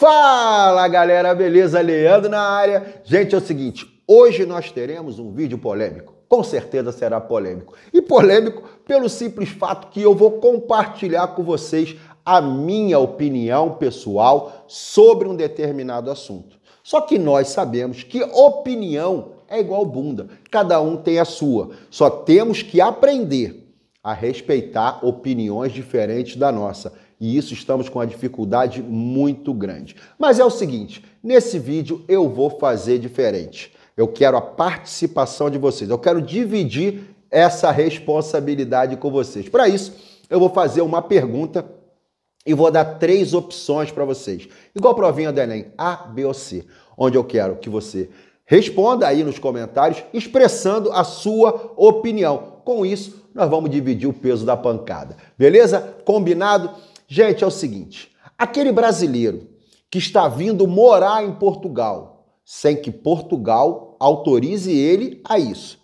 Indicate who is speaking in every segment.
Speaker 1: Fala galera, beleza? Leandro na área. Gente, é o seguinte, hoje nós teremos um vídeo polêmico. Com certeza será polêmico. E polêmico pelo simples fato que eu vou compartilhar com vocês a minha opinião pessoal sobre um determinado assunto. Só que nós sabemos que opinião é igual bunda, cada um tem a sua. Só temos que aprender a respeitar opiniões diferentes da nossa e isso estamos com uma dificuldade muito grande. Mas é o seguinte, nesse vídeo eu vou fazer diferente. Eu quero a participação de vocês. Eu quero dividir essa responsabilidade com vocês. Para isso, eu vou fazer uma pergunta e vou dar três opções para vocês. Igual provinha do Enem, A, B ou C, onde eu quero que você responda aí nos comentários expressando a sua opinião. Com isso, nós vamos dividir o peso da pancada. Beleza? Combinado? Gente, é o seguinte: aquele brasileiro que está vindo morar em Portugal, sem que Portugal autorize ele a isso,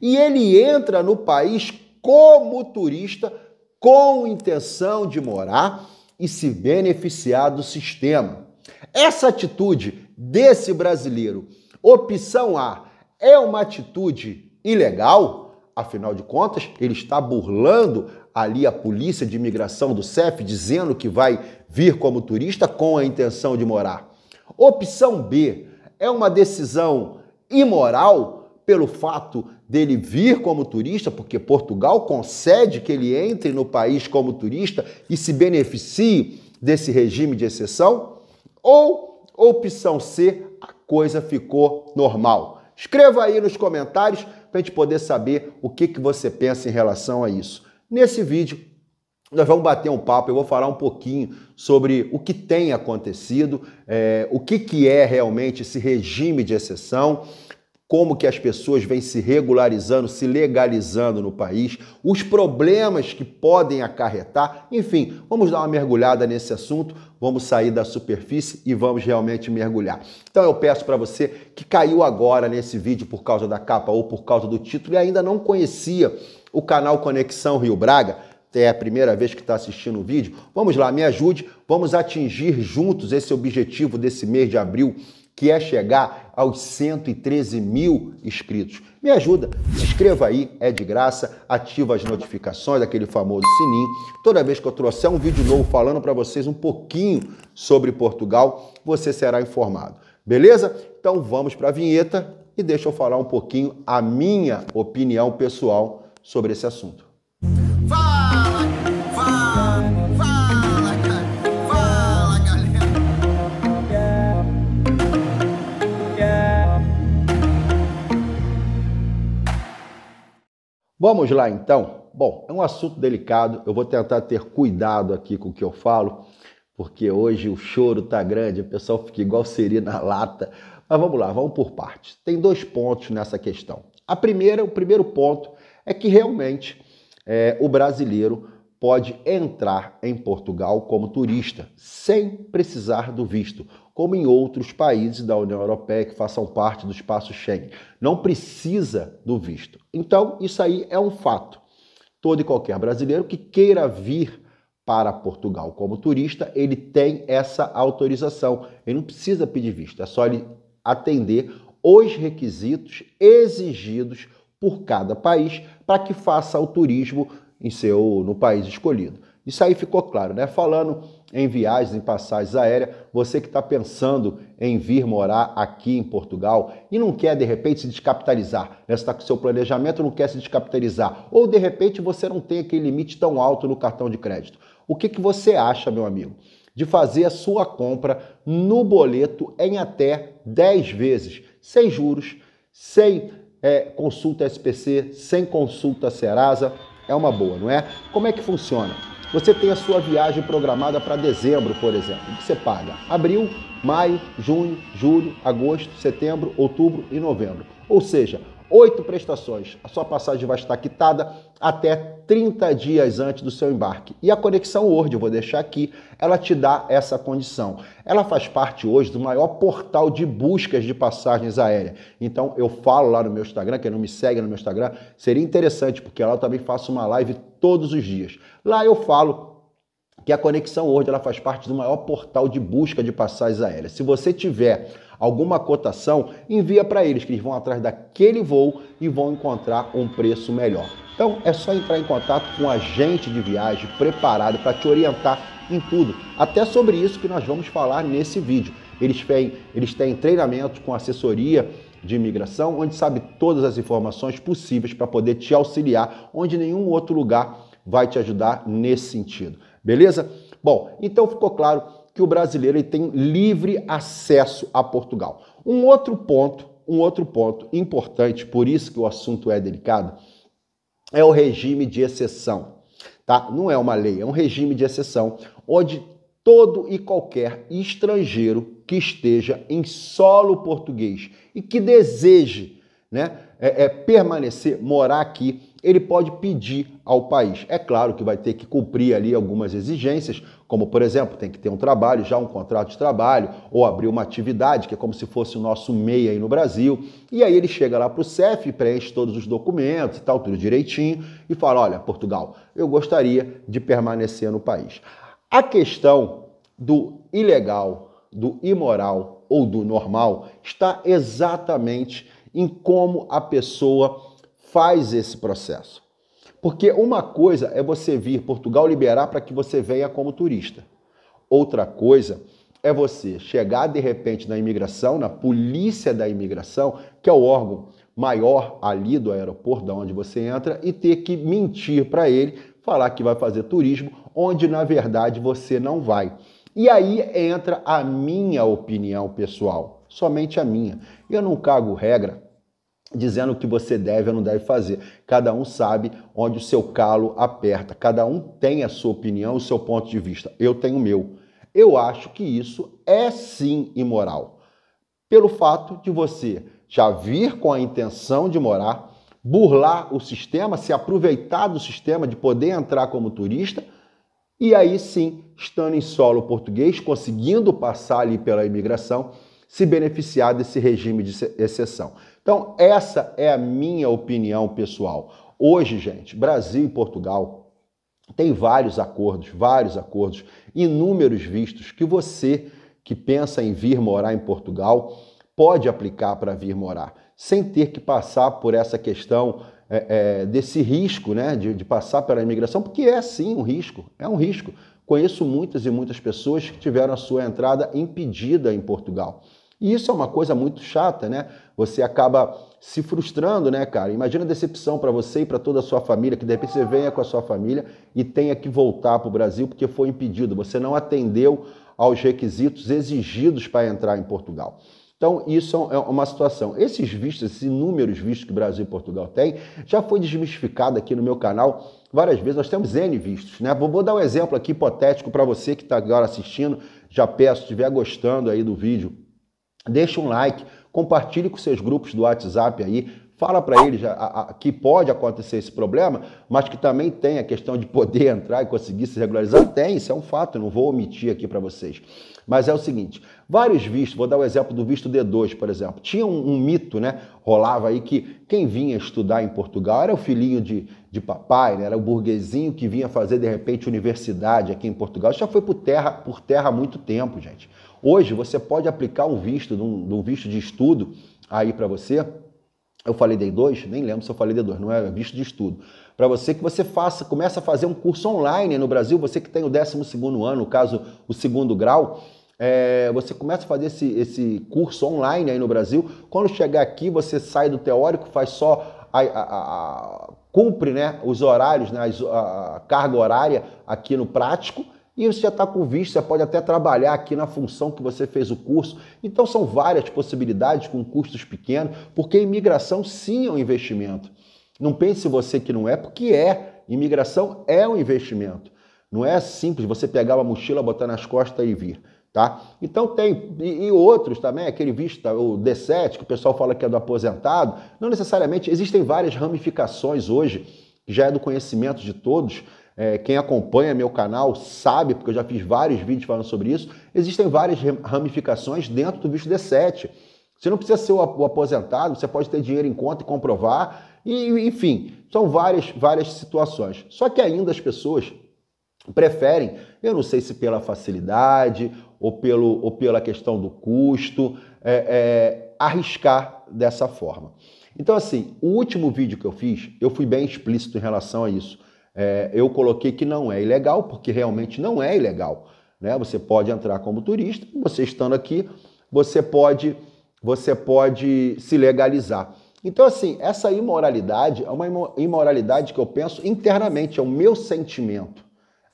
Speaker 1: e ele entra no país como turista com intenção de morar e se beneficiar do sistema. Essa atitude desse brasileiro, opção A, é uma atitude ilegal? Afinal de contas, ele está burlando ali a polícia de imigração do CEF dizendo que vai vir como turista com a intenção de morar. Opção B é uma decisão imoral pelo fato dele vir como turista, porque Portugal concede que ele entre no país como turista e se beneficie desse regime de exceção? Ou opção C, a coisa ficou normal? Escreva aí nos comentários para a gente poder saber o que, que você pensa em relação a isso. Nesse vídeo, nós vamos bater um papo, eu vou falar um pouquinho sobre o que tem acontecido, é, o que, que é realmente esse regime de exceção, como que as pessoas vêm se regularizando, se legalizando no país, os problemas que podem acarretar, enfim, vamos dar uma mergulhada nesse assunto, vamos sair da superfície e vamos realmente mergulhar. Então eu peço para você que caiu agora nesse vídeo por causa da capa ou por causa do título e ainda não conhecia o canal Conexão Rio Braga. É a primeira vez que está assistindo o vídeo. Vamos lá, me ajude. Vamos atingir juntos esse objetivo desse mês de abril, que é chegar aos 113 mil inscritos. Me ajuda, se inscreva aí, é de graça, ativa as notificações, aquele famoso sininho. Toda vez que eu trouxer um vídeo novo falando para vocês um pouquinho sobre Portugal, você será informado. Beleza? Então vamos para a vinheta e deixa eu falar um pouquinho a minha opinião pessoal sobre esse assunto. Fala, fala, fala, fala galera. Yeah, yeah. Vamos lá então. Bom, é um assunto delicado, eu vou tentar ter cuidado aqui com o que eu falo, porque hoje o choro tá grande, o pessoal fica igual seria na lata. Mas vamos lá, vamos por partes. Tem dois pontos nessa questão. A primeira, o primeiro ponto é que realmente é, o brasileiro pode entrar em Portugal como turista, sem precisar do visto, como em outros países da União Europeia que façam parte do espaço Schengen. Não precisa do visto. Então, isso aí é um fato. Todo e qualquer brasileiro que queira vir para Portugal como turista, ele tem essa autorização. Ele não precisa pedir visto, é só ele atender os requisitos exigidos por cada país para que faça o turismo em seu no país escolhido. Isso aí ficou claro, né? Falando em viagens, em passagens aéreas, você que está pensando em vir morar aqui em Portugal e não quer de repente se descapitalizar, né? está com seu planejamento não quer se descapitalizar, ou de repente você não tem aquele limite tão alto no cartão de crédito. O que, que você acha, meu amigo, de fazer a sua compra no boleto em até 10 vezes, sem juros, sem é, consulta SPC, sem consulta Serasa, é uma boa, não é? Como é que funciona? Você tem a sua viagem programada para dezembro, por exemplo, que você paga abril, maio, junho, julho, agosto, setembro, outubro e novembro. Ou seja, oito prestações. A sua passagem vai estar quitada até 30 dias antes do seu embarque. E a conexão Word, eu vou deixar aqui, ela te dá essa condição. Ela faz parte hoje do maior portal de buscas de passagens aéreas. Então eu falo lá no meu Instagram, quem não me segue no meu Instagram, seria interessante, porque lá eu também faço uma live todos os dias. Lá eu falo que a conexão Word ela faz parte do maior portal de busca de passagens aéreas. Se você tiver alguma cotação, envia para eles que eles vão atrás daquele voo e vão encontrar um preço melhor. Então é só entrar em contato com um agente de viagem preparado para te orientar em tudo, até sobre isso que nós vamos falar nesse vídeo. Eles têm, eles têm treinamento com assessoria de imigração, onde sabe todas as informações possíveis para poder te auxiliar, onde nenhum outro lugar vai te ajudar nesse sentido. Beleza? Bom, então ficou claro que o brasileiro tem livre acesso a Portugal. Um outro ponto, um outro ponto importante, por isso que o assunto é delicado, é o regime de exceção. Tá? Não é uma lei, é um regime de exceção, onde todo e qualquer estrangeiro que esteja em solo português e que deseje né, é, é, permanecer, morar aqui, ele pode pedir ao país. É claro que vai ter que cumprir ali algumas exigências, como por exemplo, tem que ter um trabalho, já um contrato de trabalho, ou abrir uma atividade, que é como se fosse o nosso MEI aí no Brasil. E aí ele chega lá para o CEF, preenche todos os documentos e tal, tudo direitinho, e fala: olha, Portugal, eu gostaria de permanecer no país. A questão do ilegal, do imoral ou do normal está exatamente em como a pessoa faz esse processo. Porque uma coisa é você vir Portugal liberar para que você venha como turista. Outra coisa é você chegar de repente na imigração, na polícia da imigração, que é o órgão maior ali do aeroporto, da onde você entra, e ter que mentir para ele, falar que vai fazer turismo, onde na verdade você não vai. E aí entra a minha opinião pessoal, somente a minha. Eu não cago regra, dizendo o que você deve ou não deve fazer. Cada um sabe onde o seu calo aperta. Cada um tem a sua opinião, o seu ponto de vista. Eu tenho o meu. Eu acho que isso é sim imoral. Pelo fato de você já vir com a intenção de morar, burlar o sistema, se aproveitar do sistema de poder entrar como turista e aí sim, estando em solo português, conseguindo passar ali pela imigração, se beneficiar desse regime de exceção. Então, essa é a minha opinião pessoal. Hoje, gente, Brasil e Portugal têm vários acordos, vários acordos, inúmeros vistos que você que pensa em vir morar em Portugal pode aplicar para vir morar, sem ter que passar por essa questão é, é, desse risco né, de, de passar pela imigração, porque é sim um risco, é um risco. Conheço muitas e muitas pessoas que tiveram a sua entrada impedida em Portugal. E isso é uma coisa muito chata, né? Você acaba se frustrando, né, cara? Imagina a decepção para você e para toda a sua família, que de repente você venha com a sua família e tenha que voltar para o Brasil porque foi impedido, você não atendeu aos requisitos exigidos para entrar em Portugal. Então, isso é, é uma situação. Esses vistos, esses inúmeros vistos que Brasil e Portugal têm, já foi desmistificado aqui no meu canal várias vezes. Nós temos N vistos, né? Vou, dar um exemplo aqui hipotético para você que está agora assistindo. Já peço, se estiver gostando aí do vídeo, Deixe um like, compartilhe com seus grupos do WhatsApp aí, Fala para eles a, a, que pode acontecer esse problema, mas que também tem a questão de poder entrar e conseguir se regularizar. Tem, isso é um fato, não vou omitir aqui para vocês. Mas é o seguinte: vários vistos, vou dar o exemplo do visto D2, por exemplo. Tinha um, um mito, né? Rolava aí que quem vinha estudar em Portugal era o filhinho de, de papai, né? era o burguesinho que vinha fazer, de repente, universidade aqui em Portugal. Isso já foi por terra, por terra há muito tempo, gente. Hoje você pode aplicar um visto, um, um visto de estudo aí para você eu falei Day 2 nem lembro se eu falei Day 2 não é visto de estudo. Para você que você faça, começa a fazer um curso online no Brasil, você que tem o 12 ano, no caso, o segundo grau, é, você começa a fazer esse, esse curso online aí no Brasil. Quando chegar aqui, você sai do teórico, faz só a, a, a, cumpre né, os horários, né, a, carga horária aqui no prático e você já está com visto, você pode até trabalhar aqui na função que você fez o curso. Então são várias possibilidades com custos pequenos, porque imigração sim é um investimento. Não pense você que não é, porque é. Imigração é um investimento. Não é simples você pegar uma mochila, botar nas costas e vir. Tá? Então tem, e, e, outros também, aquele visto, o D7, que o pessoal fala que é do aposentado, não necessariamente, existem várias ramificações hoje, já é do conhecimento de todos, é, quem acompanha meu canal sabe, porque eu já fiz vários vídeos falando sobre isso, existem várias ramificações dentro do visto D7. Você não precisa ser o aposentado, você pode ter dinheiro em conta e comprovar, e, enfim, são várias, várias situações. Só que ainda as pessoas preferem, eu não sei se pela facilidade ou, pelo, ou pela questão do custo, é, é, arriscar dessa forma. Então, assim, o último vídeo que eu fiz, eu fui bem explícito em relação a isso. É, eu coloquei que não é ilegal, porque realmente não é ilegal. Né? Você pode entrar como turista, você estando aqui, você pode, você pode se legalizar. Então, assim, essa imoralidade é uma imoralidade que eu penso internamente, é o meu sentimento.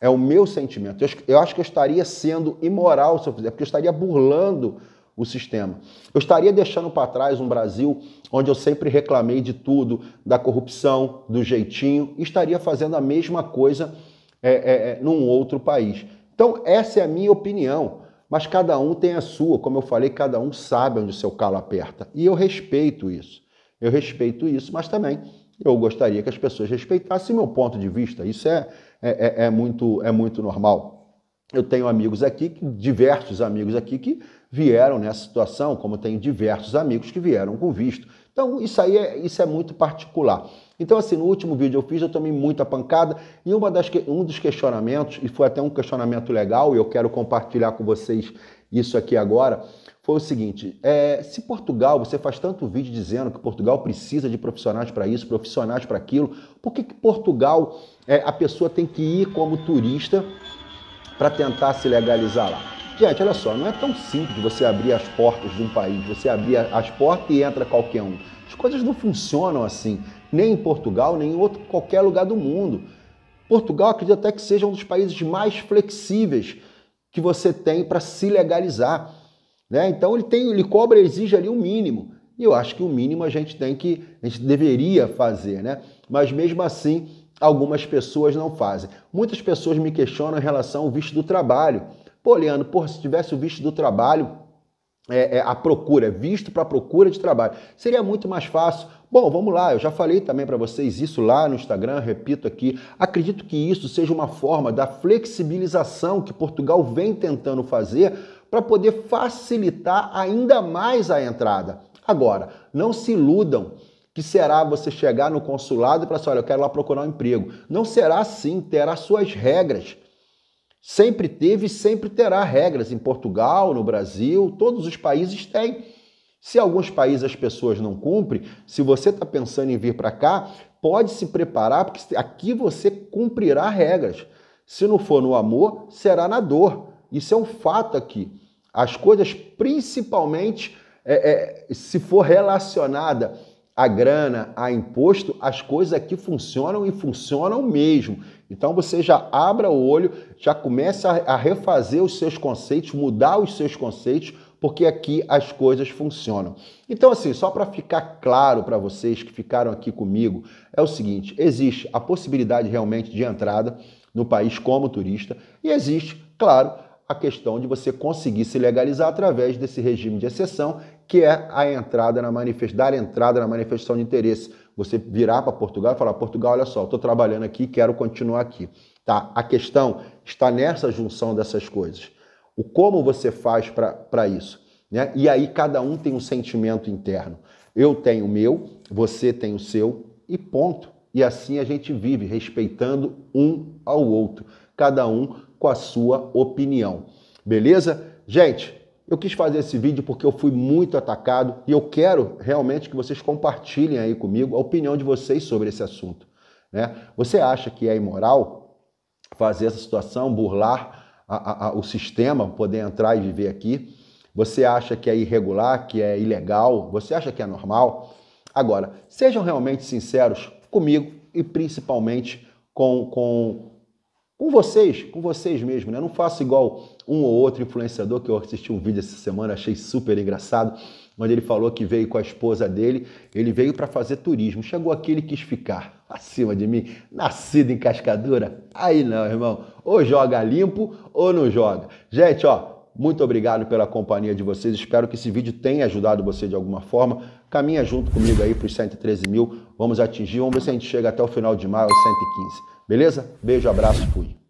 Speaker 1: É o meu sentimento. Eu, eu acho que eu estaria sendo imoral se eu fizer, é porque eu estaria burlando o sistema. Eu estaria deixando para trás um Brasil onde eu sempre reclamei de tudo, da corrupção, do jeitinho, e estaria fazendo a mesma coisa é, é, é, num outro país. Então, essa é a minha opinião, mas cada um tem a sua. Como eu falei, cada um sabe onde o seu calo aperta. E eu respeito isso. Eu respeito isso, mas também eu gostaria que as pessoas respeitassem meu ponto de vista. Isso é, é, é, é muito, é muito normal. Eu tenho amigos aqui, diversos amigos aqui, que vieram nessa situação, como tem diversos amigos que vieram com visto. Então, isso aí é, isso é muito particular. Então, assim, no último vídeo eu fiz, eu tomei muita pancada e uma das, um dos questionamentos, e foi até um questionamento legal, e eu quero compartilhar com vocês isso aqui agora, foi o seguinte: é, se Portugal, você faz tanto vídeo dizendo que Portugal precisa de profissionais para isso, profissionais para aquilo, por que, que Portugal é, a pessoa tem que ir como turista para tentar se legalizar lá? Gente, olha só, não é tão simples você abrir as portas de um país, você abrir as portas e entra qualquer um. As coisas não funcionam assim, nem em Portugal, nem em outro qualquer lugar do mundo. Portugal acredito até que seja um dos países mais flexíveis que você tem para se legalizar. Né? Então ele tem, ele cobra, e exige ali o um mínimo. E eu acho que o mínimo a gente tem que, a gente deveria fazer, né? Mas mesmo assim, algumas pessoas não fazem. Muitas pessoas me questionam em relação ao visto do trabalho. Pô, Leandro, porra, se tivesse o visto do trabalho, é, é, a procura, visto para procura de trabalho, seria muito mais fácil. Bom, vamos lá, eu já falei também para vocês isso lá no Instagram, repito aqui. Acredito que isso seja uma forma da flexibilização que Portugal vem tentando fazer para poder facilitar ainda mais a entrada. Agora, não se iludam que será você chegar no consulado e falar assim: olha, eu quero lá procurar um emprego. Não será assim, terá suas regras. Sempre teve e sempre terá regras em Portugal, no Brasil, todos os países têm. Se alguns países as pessoas não cumprem, se você está pensando em vir para cá, pode se preparar, porque aqui você cumprirá regras. Se não for no amor, será na dor. Isso é um fato aqui. As coisas, principalmente é, é, se for relacionada a grana, a imposto, as coisas aqui funcionam e funcionam mesmo. Então você já abra o olho, já começa a refazer os seus conceitos, mudar os seus conceitos, porque aqui as coisas funcionam. Então assim, só para ficar claro para vocês que ficaram aqui comigo, é o seguinte, existe a possibilidade realmente de entrada no país como turista e existe, claro, a questão de você conseguir se legalizar através desse regime de exceção, que é a entrada na manifestação, entrada na manifestação de interesse. Você virar para Portugal e falar: Portugal, olha só, estou trabalhando aqui, quero continuar aqui. Tá? A questão está nessa junção dessas coisas. O como você faz para isso. Né? E aí cada um tem um sentimento interno. Eu tenho o meu, você tem o seu, e ponto. E assim a gente vive, respeitando um ao outro, cada um com a sua opinião. Beleza? Gente, eu quis fazer esse vídeo porque eu fui muito atacado e eu quero realmente que vocês compartilhem aí comigo a opinião de vocês sobre esse assunto. Né? Você acha que é imoral fazer essa situação, burlar a, a, a, o sistema, poder entrar e viver aqui? Você acha que é irregular, que é ilegal? Você acha que é normal? Agora, sejam realmente sinceros comigo e principalmente com, com, com vocês, com vocês mesmos. Né? não faço igual um ou outro influenciador que eu assisti um vídeo essa semana, achei super engraçado, onde ele falou que veio com a esposa dele, ele veio para fazer turismo. Chegou aqui, ele quis ficar acima de mim, nascido em cascadura. Aí não, irmão, ou joga limpo ou não joga. Gente, ó, muito obrigado pela companhia de vocês. Espero que esse vídeo tenha ajudado você de alguma forma. Caminha junto comigo aí para os 113 mil. Vamos atingir. Vamos ver se a gente chega até o final de maio, 115. Beleza? Beijo, abraço, fui.